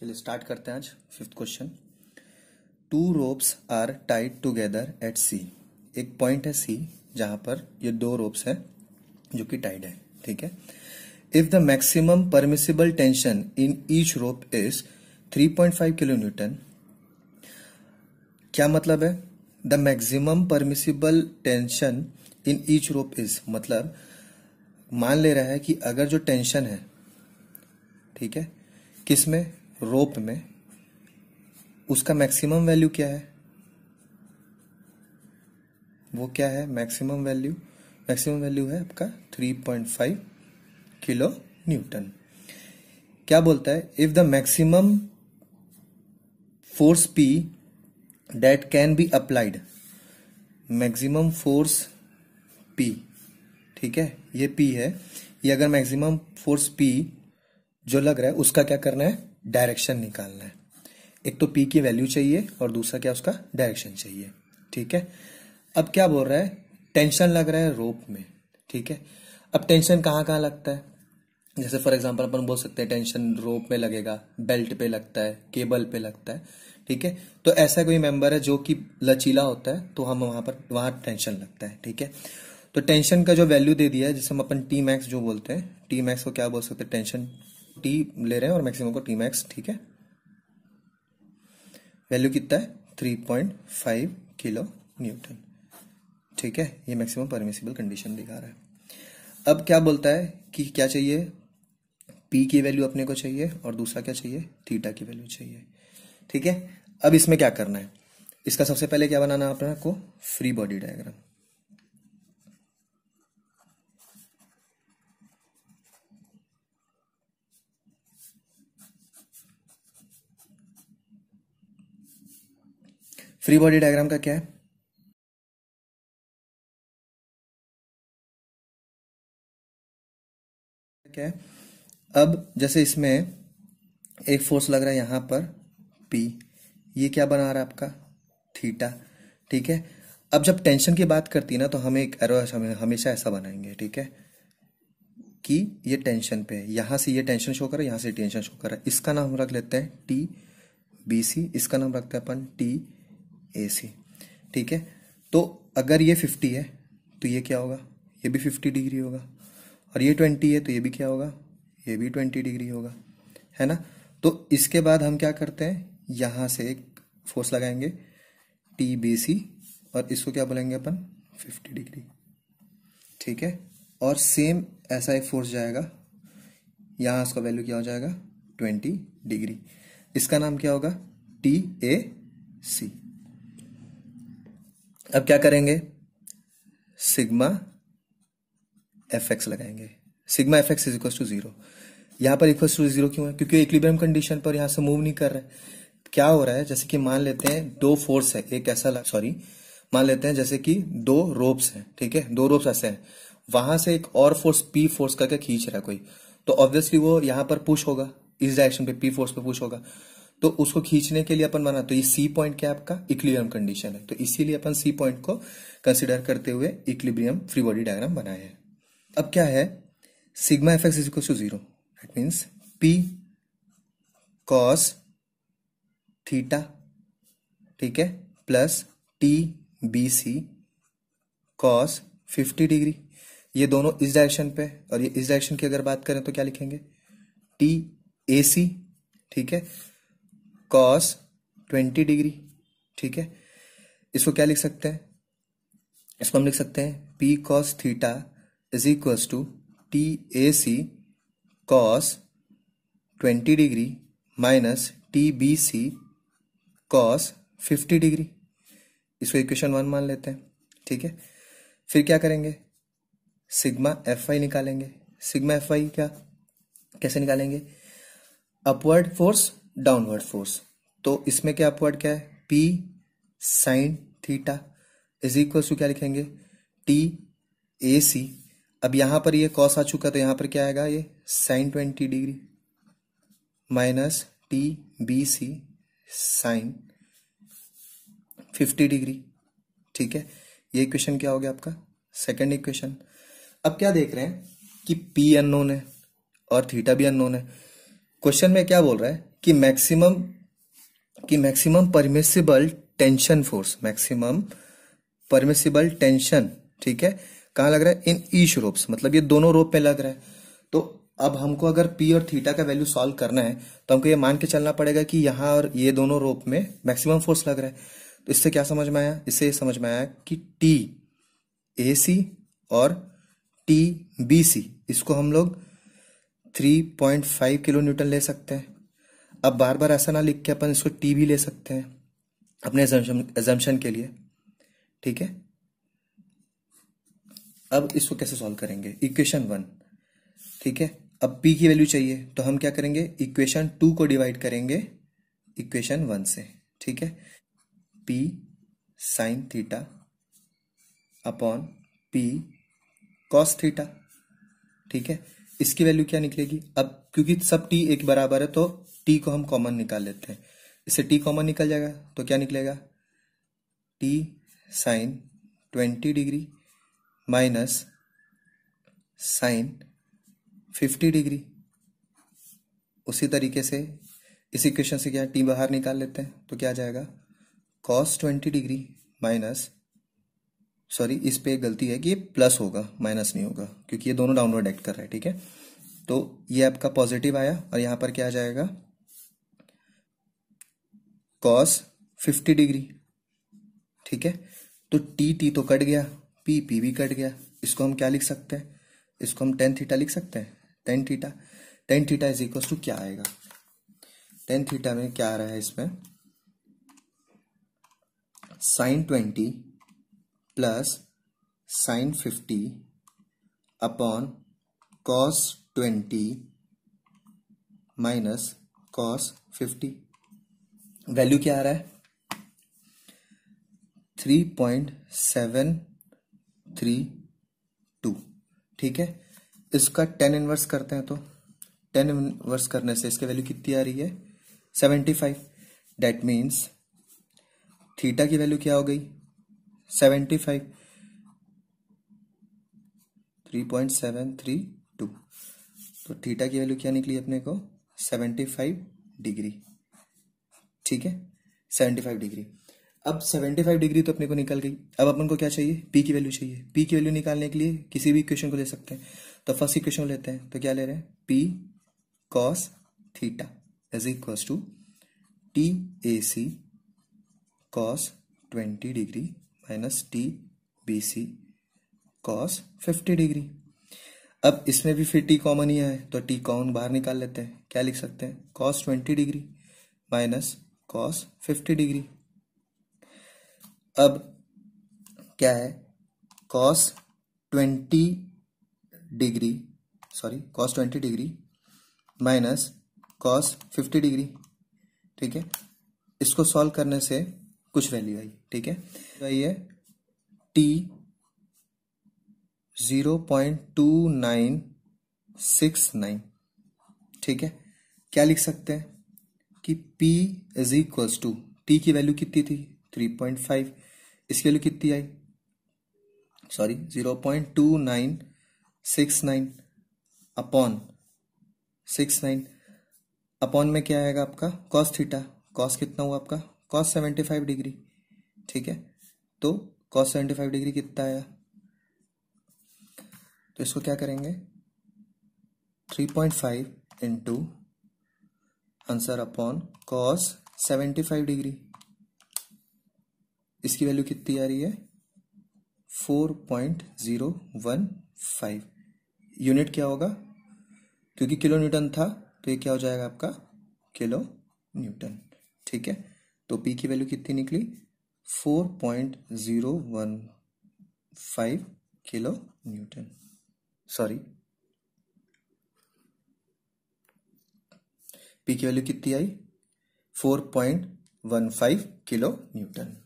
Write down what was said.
चलिए स्टार्ट करते हैं आज fifth question two ropes are tied together at C एक पॉइंट है सी जहां पर ये दो रोप्स है जो कि टाइड है ठीक है if the maximum permissible tension in each rope is 3.5 kilo newton क्या मतलब है the maximum permissible tension in each rope is मतलब मान ले रहा है कि अगर जो टेंशन है ठीक है किसमें रोप में उसका मैक्सिमम वैल्यू क्या है वो क्या है मैक्सिमम वैल्यू मैक्सिमम वैल्यू है आपका 3.5 किलो न्यूटन क्या बोलता है if the maximum force P that can be applied maximum force P ठीक है ये पी है ये अगर मैक्सिमम फोर्स पी जो लग रहा है उसका क्या करना है डायरेक्शन निकालना है एक तो पी की वैल्यू चाहिए और दूसरा क्या उसका डायरेक्शन चाहिए ठीक है अब क्या बोल रहा है टेंशन लग रहा है रोप में ठीक है अब टेंशन कहाँ कहाँ लगता है जैसे फॉर एग्जाम्पल अपन बोल सकते हैं टेंशन रोप में लगेगा बेल्ट पे लगता है केबल पे लगता है ठीक है तो ऐसा कोई मेंबर है जो कि लचीला होता है तो हम वहां पर वहां टेंशन लगता है ठीक है तो टेंशन का जो वैल्यू दे दिया है जिसे हम अपन टी मैक्स जो बोलते हैं टी मैक्स को क्या बोल सकते हैं टेंशन टी ले रहे हैं और मैक्सिमम को टी मैक्स ठीक है वैल्यू कितना है three point five kilo newton ठीक है ये मैक्सिमम परमिसिबल कंडीशन दिखा रहा है अब क्या बोलता है कि क्या चाहिए पी की वैल्यू अपने को चाहिए और दूसरा क्या चाहिए थीटा की वैल्यू चाहिए ठीक है अब इसमें क्या करना है इसका सबसे पहले क्या बनाना है आपको को free body diagram free body diagram का क्या है क्या है अब जैसे इसमें एक फोर्स लग रहा है यहां पर पी ये क्या बना रहा है आपका थीटा ठीक है अब जब टेंशन की बात करती है ना तो हमें एक एरो हमेशा ऐसा बनाएंगे ठीक है कि ये टेंशन पे है यहां से ये टेंशन शो कर यहां से टेंशन शो कर इसका नाम रख लेते हैं टी बी सी इसका नाम रखते हैं अपन टी ए सी ठीक है तो अगर ये फिफ्टी है तो ये क्या होगा ये भी फिफ्टी डिग्री होगा और ये ट्वेंटी है तो ये भी क्या होगा ये भी ट्वेंटी डिग्री होगा है ना तो इसके बाद हम क्या करते हैं यहाँ से एक फोर्स लगाएंगे टी बी सी और इसको क्या बोलेंगे अपन फिफ्टी डिग्री ठीक है और सेम ऐसा एक फोर्स जाएगा यहाँ इसका वैल्यू क्या हो जाएगा ट्वेंटी डिग्री इसका नाम क्या होगा टी ए सी अब क्या करेंगे सिग्मा एफ एक्स लगाएंगे sigma F X is equal to zero यहां पर इक्वल टू जीरो क्यों है क्योंकि इक्विलिब्रियम कंडीशन पर यहां से मूव नहीं कर रहा है क्या हो रहा है जैसे कि मान लेते हैं दो फोर्स है एक ऐसा सॉरी मान लेते हैं जैसे कि दो रोप्स हैं ठीक है दो रोप्स ऐसे हैं वहां से एक और फोर्स पी फोर्स करके खींच रहा है कोई तो ऑब्वियसली वो यहां पर पुश होगा इस डायरेक्शन पे पी फोर्स पे पुश होगा तो उसको खींचने के लिए अपन बना तो ये सी पॉइंट क्या आपका इक्लिब्रियम कंडीशन है तो इसीलिए अपन सी पॉइंट को कंसिडर करते हुए इक्लिब्रियम फ्री बॉडी डायग्राम बनाए हैं अब क्या है sigma F X is equal to zero that means P cos theta ठीक है plus T B C cos fifty degree ये दोनों इस डायरेक्शन पे और ये इस डायरेक्शन की अगर बात करें तो क्या लिखेंगे टी ए सी ठीक है कॉस ट्वेंटी डिग्री ठीक है इसको क्या लिख सकते हैं इसको हम लिख सकते हैं P cos theta is equals to T A C cos twenty degree minus T B C cos fifty degree इसको इक्वेशन वन मान लेते हैं ठीक है फिर क्या करेंगे सिग्मा एफ आई निकालेंगे सिग्मा एफ आई क्या कैसे निकालेंगे अपवर्ड फोर्स डाउनवर्ड फोर्स तो इसमें क्या अपवर्ड क्या है P sine theta is equal to क्या लिखेंगे टी ए सी अब यहां पर ये कॉस आ चुका तो यहां पर क्या आएगा ये sine twenty degree minus T B C sine fifty degree ठीक है ये इक्वेशन क्या हो गया आपका सेकंड इक्वेशन अब क्या देख रहे हैं कि पी अनोन है और थीटा भी अनोन है क्वेश्चन में क्या बोल रहा है कि मैक्सिमम कि maximum permissible tension force maximum permissible tension ठीक है कहां लग रहा है इन ईश रोप्स मतलब ये दोनों रोप पे लग रहा है तो अब हमको अगर पी और थीटा का वैल्यू सॉल्व करना है तो हमको ये मान के चलना पड़ेगा कि यहां और ये दोनों रोप में मैक्सिमम फोर्स लग रहा है तो इससे क्या समझ में आया इससे ये समझ में आया कि टी ए सी और टी बी सी इसको हम लोग 3.5 किलो न्यूटन ले सकते हैं अब बार बार ऐसा ना लिख के अपन इसको टी भी ले सकते हैं अपने एजम्पन के लिए ठीक है अब इसको कैसे सॉल्व करेंगे इक्वेशन वन ठीक है अब पी की वैल्यू चाहिए तो हम क्या करेंगे इक्वेशन टू को डिवाइड करेंगे इक्वेशन वन से ठीक है P sine theta upon P cos theta ठीक है इसकी वैल्यू क्या निकलेगी अब क्योंकि सब टी एक बराबर है तो टी को हम कॉमन निकाल लेते हैं इससे टी कॉमन निकल जाएगा तो क्या निकलेगा T sine twenty degree minus sine fifty degree उसी तरीके से इस इक्वेशन से क्या टी बाहर निकाल लेते हैं तो क्या आ जाएगा cos twenty degree minus sorry इस पे गलती है कि ये प्लस होगा माइनस नहीं होगा क्योंकि ये दोनों डाउनवर्ड एक्ट कर रहा है ठीक है तो ये आपका पॉजिटिव आया और यहां पर क्या आ जाएगा कॉस फिफ्टी डिग्री ठीक है तो टी टी तो कट गया पी पी भी कट गया इसको हम क्या लिख सकते हैं इसको हम टेन थीटा लिख सकते हैं tan theta tan theta is equal to क्या आएगा टेन थीटा में क्या आ रहा है इसमें sine twenty plus sine fifty upon cos twenty minus cos fifty value क्या आ रहा है three point seven three two ठीक है इसका टेन इनवर्स करते हैं तो टेन इनवर्स करने से इसकी वैल्यू कितनी आ रही है seventy five that means theta की वैल्यू क्या हो गई seventy five three point seven three two तो थीटा की वैल्यू क्या निकली अपने को सेवेंटी फाइव डिग्री ठीक है सेवेंटी फाइव डिग्री अब सेवेंटी फाइव डिग्री तो अपने को निकल गई अब अपन को क्या चाहिए पी की वैल्यू चाहिए पी की वैल्यू निकालने के लिए किसी भी इक्वेशन को ले सकते हैं तो फर्स्ट इक्वेशन लेते हैं तो क्या ले रहे हैं P cos theta is equal to T A C cos twenty degree minus T B C cos fifty degree अब इसमें भी फिर टी कॉमन ही है तो टी कॉमन बाहर निकाल लेते हैं क्या लिख सकते हैं cos twenty degree minus cos fifty degree अब क्या है cos twenty degree sorry cos twenty degree minus cos fifty degree ठीक है इसको सॉल्व करने से कुछ वैल्यू आई ठीक है तो ये T zero point two nine six nine ठीक है क्या लिख सकते हैं कि P is equals to T की वैल्यू कितनी थी 3.5 इसकी वैल्यू कितनी आई सॉरी 0.2969 अपॉन 69 अपॉन में क्या आएगा आपका कॉस थीटा कॉस कितना हुआ आपका कॉस 75 डिग्री ठीक है तो कॉस 75 डिग्री कितना आया तो इसको क्या करेंगे 3.5 point five into answer upon cos seventy five degree इसकी वैल्यू कितनी आ रही है four point zero one five unit क्या होगा क्योंकि किलो न्यूटन था तो ये क्या हो जाएगा आपका किलो न्यूटन ठीक है तो पी की वैल्यू कितनी निकली four point zero one five kilo newton sorry P की वैल्यू कितनी आई 4.15 किलो न्यूटन